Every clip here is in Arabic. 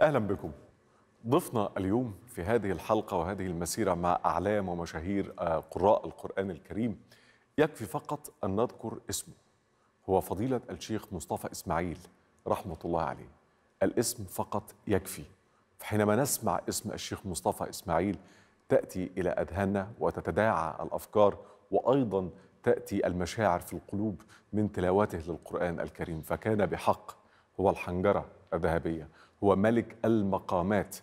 أهلا بكم ضفنا اليوم في هذه الحلقة وهذه المسيرة مع أعلام ومشاهير آه، قراء القرآن الكريم يكفي فقط أن نذكر اسمه هو فضيلة الشيخ مصطفى إسماعيل رحمة الله عليه الاسم فقط يكفي فحينما نسمع اسم الشيخ مصطفى إسماعيل تأتي إلى أذهاننا وتتداعى الأفكار وأيضا تأتي المشاعر في القلوب من تلاوته للقرآن الكريم فكان بحق هو الحنجرة الذهبية هو ملك المقامات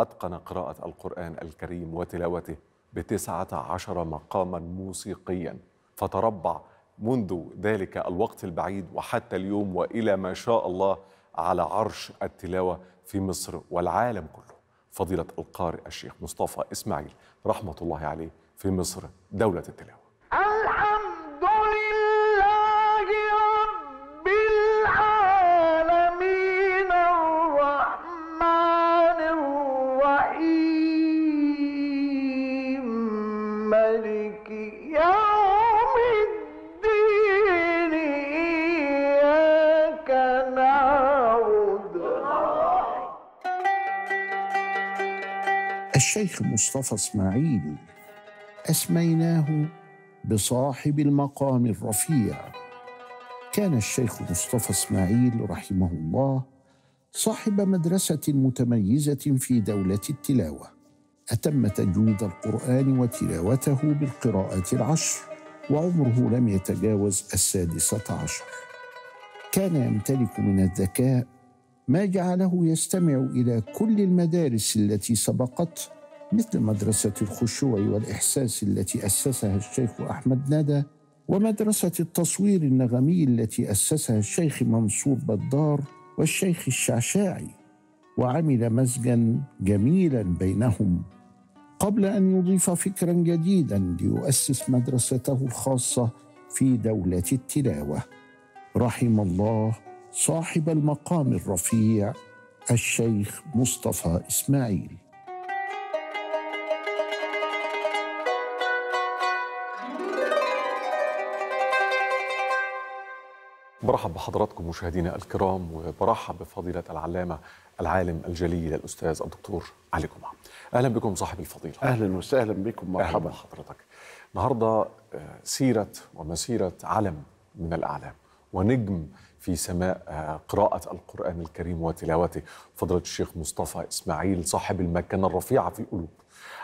أتقن قراءة القرآن الكريم وتلاوته بتسعة عشر مقاما موسيقيا فتربع منذ ذلك الوقت البعيد وحتى اليوم وإلى ما شاء الله على عرش التلاوة في مصر والعالم كله فضيلة القارئ الشيخ مصطفى إسماعيل رحمة الله عليه في مصر دولة التلاوة الشيخ مصطفى اسماعيل اسميناه بصاحب المقام الرفيع كان الشيخ مصطفى اسماعيل رحمه الله صاحب مدرسه متميزه في دوله التلاوه اتم تجويد القران وتلاوته بالقراءات العشر وعمره لم يتجاوز السادسه عشر كان يمتلك من الذكاء ما جعله يستمع الى كل المدارس التي سبقته مثل مدرسه الخشوع والاحساس التي اسسها الشيخ احمد ندى ومدرسه التصوير النغمي التي اسسها الشيخ منصور بدار والشيخ الشعشاعي وعمل مزجا جميلا بينهم قبل ان يضيف فكرا جديدا ليؤسس مدرسته الخاصه في دوله التلاوه رحم الله صاحب المقام الرفيع الشيخ مصطفى اسماعيل برحب بحضراتكم مشاهدينا الكرام وبرحب بفضيلة العلامة العالم الجليل الأستاذ الدكتور علي جمعة أهلا بكم صاحب الفضيلة أهلا وسهلا بكم مرحبا أهلا بحضرتك النهاردة آه، سيرة ومسيرة علم من الأعلام ونجم في سماء آه، قراءة القرآن الكريم وتلاوته فضيلة الشيخ مصطفى إسماعيل صاحب المكانة الرفيعة في القلوب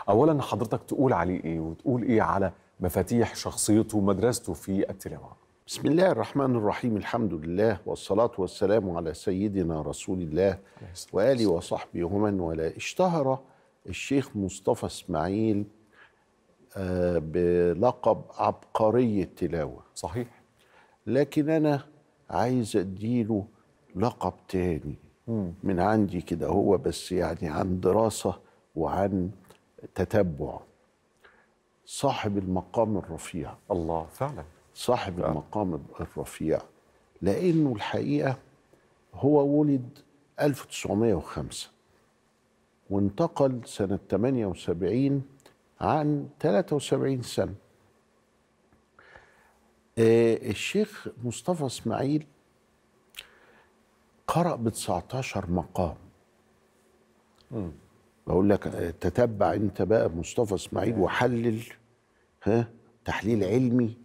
أولا حضرتك تقول عليه إيه وتقول إيه على مفاتيح شخصيته ومدرسته في التلاوة بسم الله الرحمن الرحيم الحمد لله والصلاة والسلام على سيدنا رسول الله وآله وصحبه ومن ولا اشتهر الشيخ مصطفى إسماعيل آه، بلقب عبقري التلاوة صحيح لكن أنا عايز اديله لقب تاني من عندي كده هو بس يعني عن دراسه وعن تتبع صاحب المقام الرفيع الله فعلا صاحب فعلا. المقام الرفيع لانه الحقيقه هو ولد 1905 وانتقل سنه 78 عن 73 سنه آه، الشيخ مصطفى اسماعيل قرأ ب 19 مقام بقول لك آه، تتبع انت بقى مصطفى اسماعيل وحلل ها تحليل علمي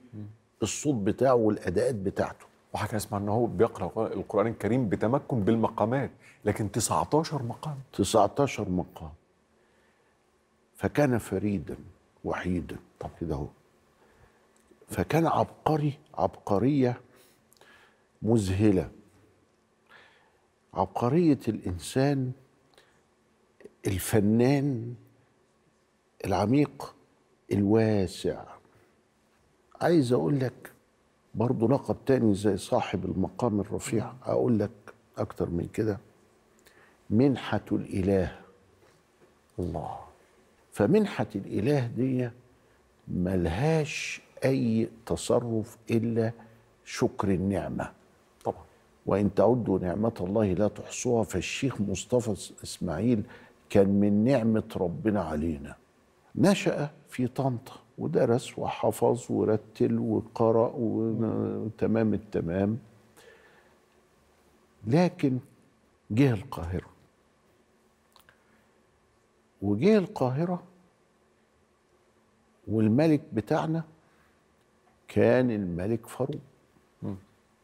الصوت بتاعه والاداءات بتاعته وحكى اسمع ان هو بيقرا القران الكريم بتمكن بالمقامات لكن 19 مقام 19 مقام فكان فريدا وحيدا طب كده هو فكان عبقري عبقريه مذهله عبقريه الانسان الفنان العميق الواسع عايز اقول لك برضه لقب تاني زي صاحب المقام الرفيع اقول لك اكتر من كده منحه الاله الله فمنحه الاله دي ملهاش اي تصرف الا شكر النعمه طبعا وان تعدوا نعمه الله لا تحصوها فالشيخ مصطفى اسماعيل كان من نعمه ربنا علينا نشا في طنطا ودرس وحفظ ورتل وقرأ وتمام التمام لكن جه القاهرة وجه القاهرة والملك بتاعنا كان الملك فاروق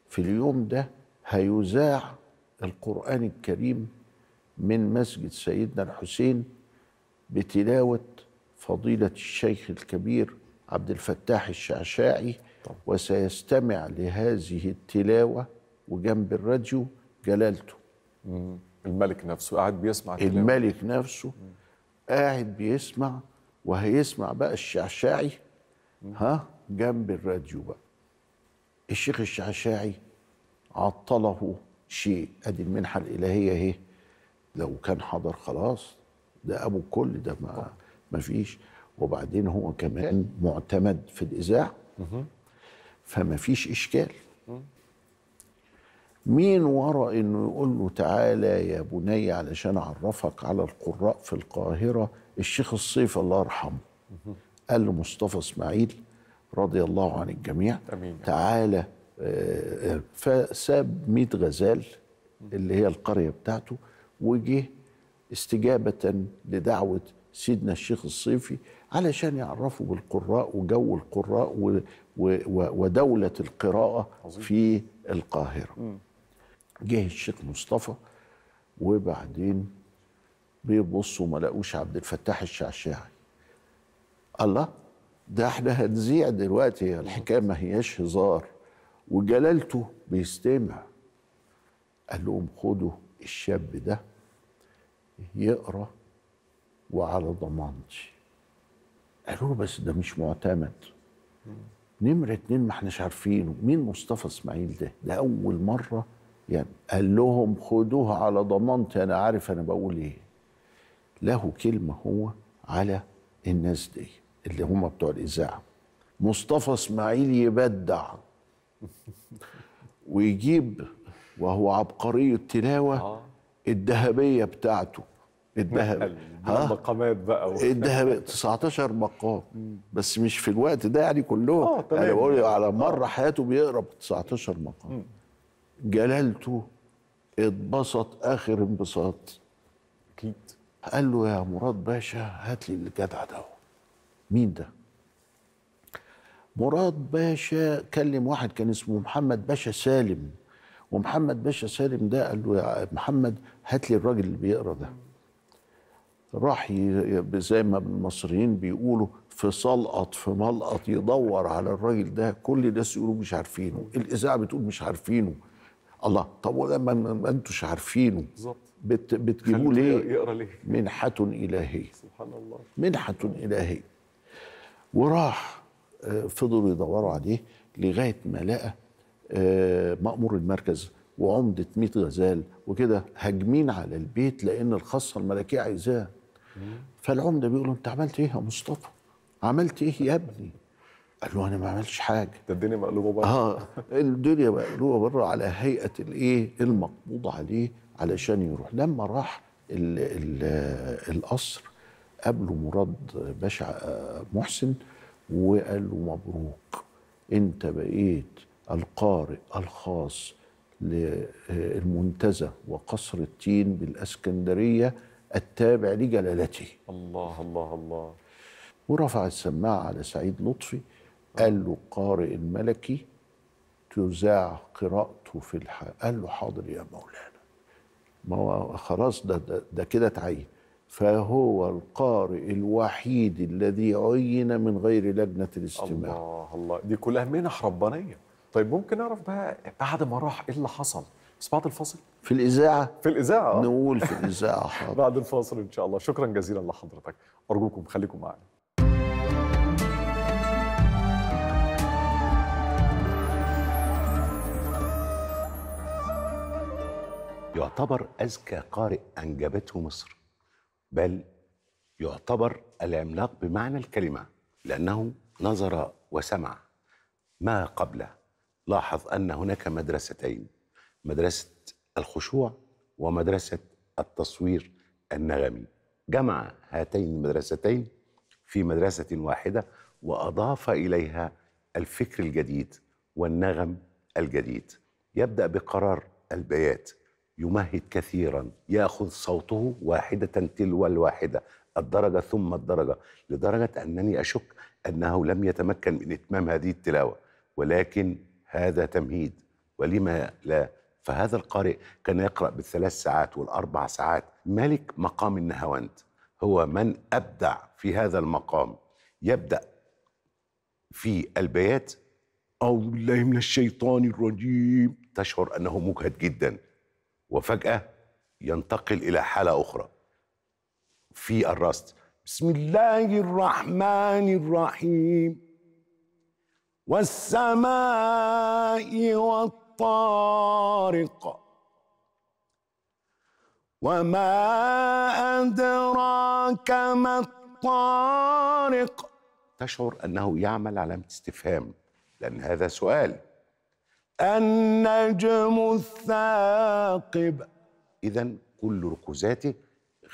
في اليوم ده هيذاع القرآن الكريم من مسجد سيدنا الحسين بتلاوة فضيلة الشيخ الكبير عبد الفتاح الشعشاعي وسيستمع لهذه التلاوة وجنب الراديو جلالته الملك نفسه قاعد بيسمع التلاوة. الملك نفسه قاعد بيسمع وهيسمع بقى الشعشاعي ها جنب الراديو بقى الشيخ الشعشاعي عطله شيء ادي المنحه الالهيه اهي لو كان حضر خلاص ده ابو كل ده ما ما فيش وبعدين هو كمان معتمد في الاذاعه فما فيش اشكال مين ورا انه يقول له تعالى يا بني علشان اعرفك على القراء في القاهره الشيخ الصيف الله يرحمه قال لمصطفى اسماعيل رضي الله عن الجميع أمين. تعالى آه، فساب 100 غزال اللي هي القرية بتاعته وجه استجابة لدعوة سيدنا الشيخ الصيفي علشان يعرفوا بالقراء وجو القراء ودولة القراءة في القاهرة جه الشيخ مصطفى وبعدين بيبصوا ما لقوش عبد الفتاح الشعشاعي الله ده احنا هنذيع دلوقتي الحكايه ما هياش هزار وجلالته بيستمع قال لهم خدوا الشاب ده يقرا وعلى ضمانتي قالوا له بس ده مش معتمد نمرة اتنين ما احناش عارفينه مين مصطفى اسماعيل ده ده أول مرة يعني قال لهم خدوها على ضمانتي أنا عارف أنا بقول إيه له كلمة هو على الناس دي اللي هم بتوع الاذاعه مصطفى اسماعيل يبدع ويجيب وهو عبقري التلاوه آه. الذهبيه بتاعته الذهب مقامات بقى الذهب 19 مقام بس مش في الوقت ده يعني كلهم آه انا يعني بقول على مره آه. حياته بيقرا 19 مقام جلالته اتبسط اخر انبساط اكيد قال له يا مراد باشا هات لي الجدع ده مين ده مراد باشا كلم واحد كان اسمه محمد باشا سالم ومحمد باشا سالم ده قال له يا محمد هات لي الراجل اللي بيقرا ده راح زي ما المصريين بيقولوا في صلقط في ملقط يدور على الراجل ده كل الناس يقولوا مش عارفينه الاذاعه بتقول مش عارفينه الله طب ولما ما انتوش عارفينه بالظبط بتجيبوه ليه؟ يقرا ليه؟ منحة إلهية سبحان الله منحة إلهية وراح آه، فضلوا يدوروا عليه لغايه ما لقى آه، مأمور المركز وعمدة 100 غزال وكده هاجمين على البيت لأن الخاصة الملكية عايزاه فالعمدة بيقول له أنت عملت إيه يا مصطفى؟ عملت إيه يا ابني؟ قال له أنا ما عملتش حاجة ده الدنيا مقلوبة بره آه الدنيا مقلوبة بره على هيئة الإيه المقبوض عليه علشان يروح لما راح القصر قابله مراد باشا آه، محسن وقال له مبروك انت بقيت القارئ الخاص للمنتزه وقصر التين بالاسكندريه التابع لجلالته الله الله الله ورفع السماعه على سعيد لطفي قال له القارئ الملكي تذاع قراءته في الحياة قال له حاضر يا مولانا ما هو خلاص ده ده, ده كده اتعين فهو القارئ الوحيد الذي عين من غير لجنة الاستماع الله الله دي كلها منح ربانية طيب ممكن نعرف بقى بعد ما راح ايه اللي حصل بس بعد الفاصل في الإذاعة في الإذاعة نقول في الإذاعة حاضر. بعد الفاصل إن شاء الله شكرا جزيلا لحضرتك أرجوكم خليكم معنا يعتبر أذكى قارئ أنجبته مصر بل يعتبر العملاق بمعنى الكلمة لأنه نظر وسمع ما قبله لاحظ أن هناك مدرستين مدرسة الخشوع ومدرسة التصوير النغمي جمع هاتين المدرستين في مدرسة واحدة وأضاف إليها الفكر الجديد والنغم الجديد يبدأ بقرار البيات يمهد كثيرا ياخذ صوته واحده تلو الواحده الدرجه ثم الدرجه لدرجه انني اشك انه لم يتمكن من اتمام هذه التلاوه ولكن هذا تمهيد ولما لا فهذا القارئ كان يقرا بالثلاث ساعات والاربع ساعات ملك مقام النهاوند هو من ابدع في هذا المقام يبدا في البيات أو بالله من الشيطان الرجيم تشعر أنه مجهد جدا وفجأة ينتقل إلى حالة أخرى في الراست بسم الله الرحمن الرحيم والسماء والطارق وما أدراك ما الطارق تشعر أنه يعمل علامة استفهام لأن هذا سؤال النجم الثاقب إذا كل ركوزاته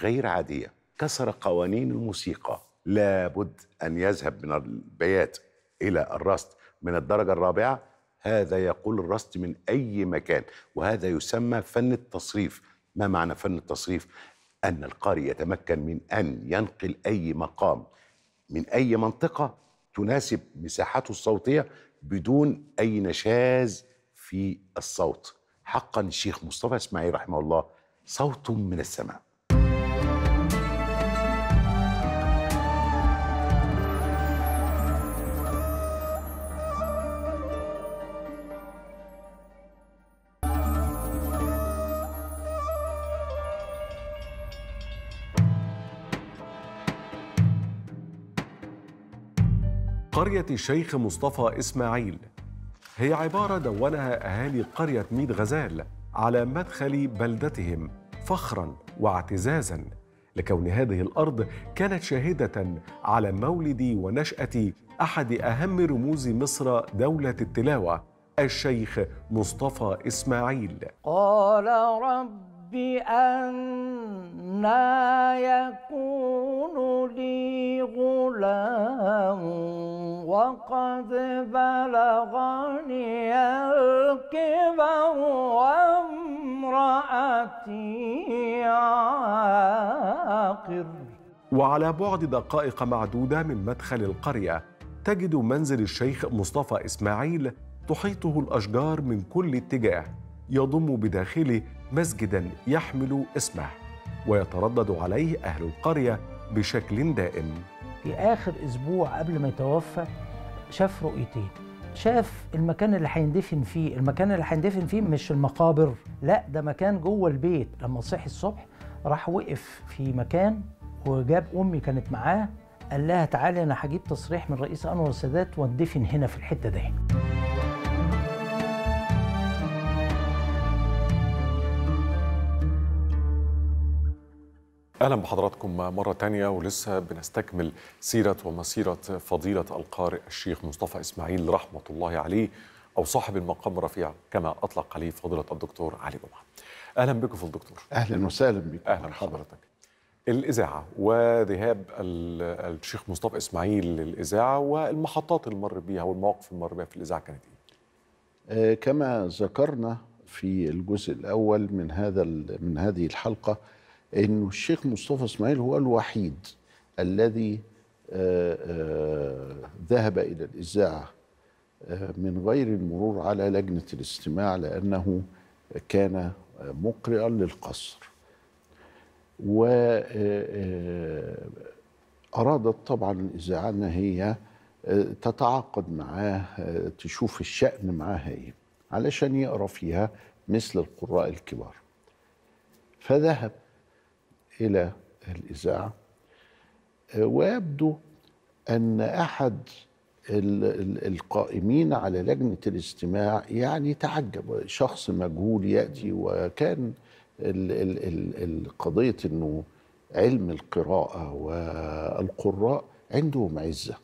غير عادية كسر قوانين الموسيقى لابد أن يذهب من البيات إلى الرست من الدرجة الرابعة هذا يقول الرست من أي مكان وهذا يسمى فن التصريف ما معنى فن التصريف؟ أن القارئ يتمكن من أن ينقل أي مقام من أي منطقة تناسب مساحته الصوتية بدون أي نشاز في الصوت حقا الشيخ مصطفى اسماعيل رحمه الله صوت من السماء قرية الشيخ مصطفى إسماعيل هي عبارة دونها أهالي قرية ميد غزال على مدخل بلدتهم فخرا واعتزازا لكون هذه الأرض كانت شاهدة على مولد ونشأة أحد أهم رموز مصر دولة التلاوة الشيخ مصطفى إسماعيل قال رب بأن يكون لي غلام وقد بلغني الكبر وامرأتي عاقر وعلى بعد دقائق معدودة من مدخل القرية تجد منزل الشيخ مصطفى إسماعيل تحيطه الأشجار من كل اتجاه يضم بداخله مسجدا يحمل اسمه ويتردد عليه أهل القرية بشكل دائم في آخر أسبوع قبل ما يتوفى شاف رؤيتين شاف المكان اللي هيندفن فيه المكان اللي هيندفن فيه مش المقابر لا ده مكان جوه البيت لما صحي الصبح راح وقف في مكان وجاب امي كانت معاه قال لها تعالي انا هجيب تصريح من رئيس انور السادات واندفن هنا في الحته دي أهلا بحضراتكم مرة تانية ولسه بنستكمل سيرة ومسيرة فضيلة القارئ الشيخ مصطفى إسماعيل رحمة الله عليه أو صاحب المقام الرفيع كما أطلق عليه فضيلة الدكتور علي جمعة أهلا بكم في الدكتور أهلا وسهلا بك أهلا بحضرتك الإذاعة وذهاب الشيخ مصطفى إسماعيل للإذاعة والمحطات اللي مر بيها والمواقف اللي مر بيها في الإذاعة كانت إيه؟ آه، كما ذكرنا في الجزء الأول من هذا من هذه الحلقة انه الشيخ مصطفى اسماعيل هو الوحيد الذي آه، آه، ذهب الى الاذاعه آه، من غير المرور على لجنه الاستماع لانه كان مقرئا للقصر وأرادت طبعا الإذاعة أن هي تتعاقد معاه تشوف الشأن معاها إيه علشان يقرأ فيها مثل القراء الكبار فذهب الى الاذاعه آه، ويبدو ان احد القائمين على لجنه الاستماع يعني تعجب شخص مجهول ياتي وكان القضيه انه علم القراءه والقراء عندهم عزه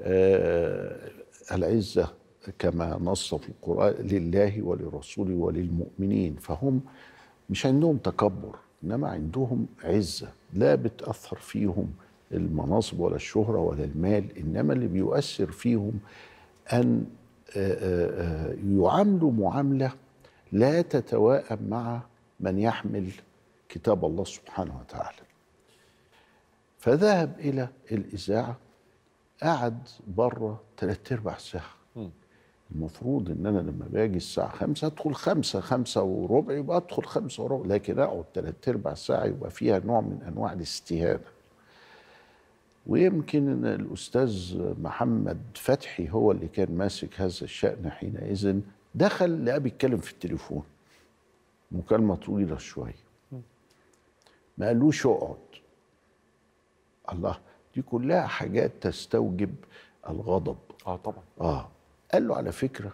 آه، العزه كما نص في القران لله ولرسوله وللمؤمنين فهم مش عندهم تكبر انما عندهم عزه لا بتاثر فيهم المناصب ولا الشهره ولا المال انما اللي بيؤثر فيهم ان آه، آه، آه، يعاملوا معامله لا تتواءم مع من يحمل كتاب الله سبحانه وتعالى فذهب الى الاذاعه قعد بره ثلاث ارباع ساعه المفروض ان انا لما باجي الساعه خمسة ادخل خمسة خمسة وربع يبقى ادخل خمسة وربع لكن اقعد ثلاث اربع ساعه يبقى فيها نوع من انواع الاستهانه ويمكن الاستاذ محمد فتحي هو اللي كان ماسك هذا الشان حينئذ دخل لقى بيتكلم في التليفون مكالمه طويله شويه ما قالوش اقعد الله دي كلها حاجات تستوجب الغضب اه طبعا اه قال له على فكرة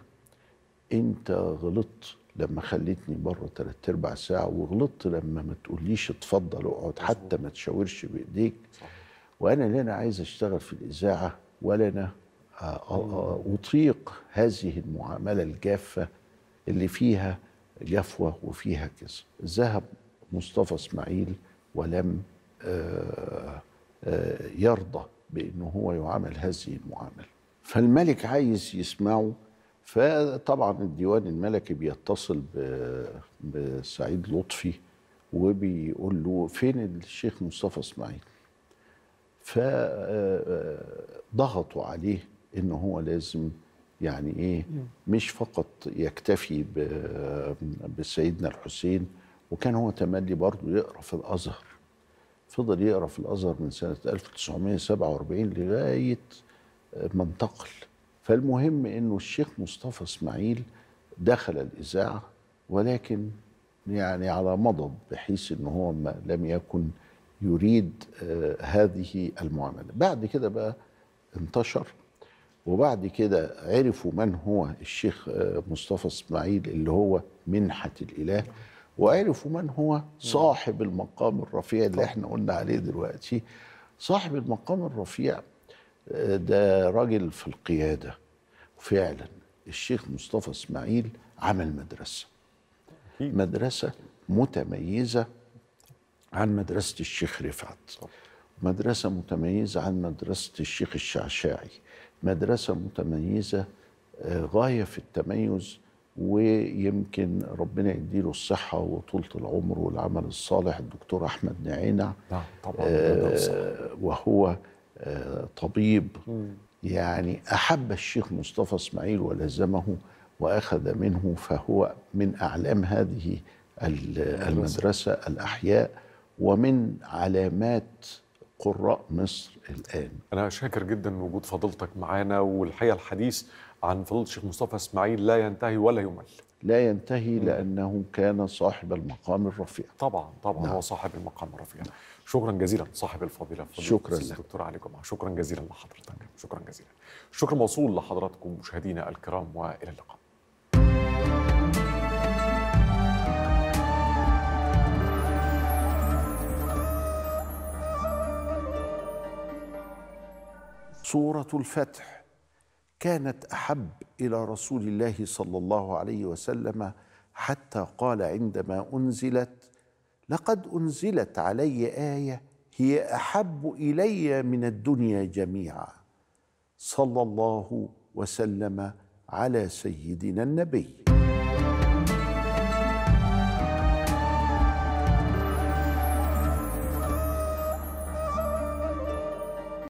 أنت غلطت لما خليتني بره تلات أربع ساعة وغلطت لما ما تقوليش اتفضل اقعد حتى ما تشاورش بايديك وانا لا انا عايز اشتغل في الاذاعة ولا انا آه، آه، آه، اطيق هذه المعاملة الجافة اللي فيها جفوة وفيها كذا ذهب مصطفى اسماعيل ولم يرضى بأنه هو يعامل هذه المعاملة فالملك عايز يسمعه فطبعا الديوان الملكي بيتصل بسعيد لطفي وبيقول له فين الشيخ مصطفى اسماعيل فضغطوا آه، آه، عليه ان هو لازم يعني ايه مش فقط يكتفي بسيدنا الحسين وكان هو تملي برضه يقرا في الازهر فضل يقرا في الازهر من سنه 1947 لغايه انتقل فالمهم انه الشيخ مصطفى اسماعيل دخل الاذاعه ولكن يعني على مضض بحيث ان هو لم يكن يريد آه، هذه المعامله بعد كده بقى انتشر وبعد كده عرفوا من هو الشيخ آه، مصطفى اسماعيل اللي هو منحه الاله وعرفوا من هو صاحب المقام الرفيع اللي احنا قلنا عليه دلوقتي صاحب المقام الرفيع ده راجل في القياده فعلا الشيخ مصطفى اسماعيل عمل مدرسه مدرسه متميزه عن مدرسه الشيخ رفعت مدرسه متميزه عن مدرسه الشيخ الشعشاعي مدرسه متميزه آه، غايه في التميز ويمكن ربنا يديله الصحة وطولة العمر والعمل الصالح الدكتور أحمد نعينع نعم، طبعا آه وهو طبيب يعني أحب الشيخ مصطفى اسماعيل ولزمه وأخذ منه فهو من أعلام هذه المدرسة الأحياء ومن علامات قراء مصر الآن أنا شاكر جدا وجود فضيلتك معانا والحقيقة الحديث عن فضيلة الشيخ مصطفى اسماعيل لا ينتهي ولا يمل لا ينتهي لأنه كان صاحب المقام الرفيع طبعا طبعا نعم. هو صاحب المقام الرفيع نعم. شكرا جزيلا صاحب الفضيله فضيله شكرا الدكتور علي جمعه شكرا جزيلا لحضرتك شكرا جزيلا شكرا موصول لحضراتكم مشاهدينا الكرام والى اللقاء سوره الفتح كانت احب الى رسول الله صلى الله عليه وسلم حتى قال عندما انزلت لقد انزلت علي ايه هي احب الي من الدنيا جميعا صلى الله وسلم على سيدنا النبي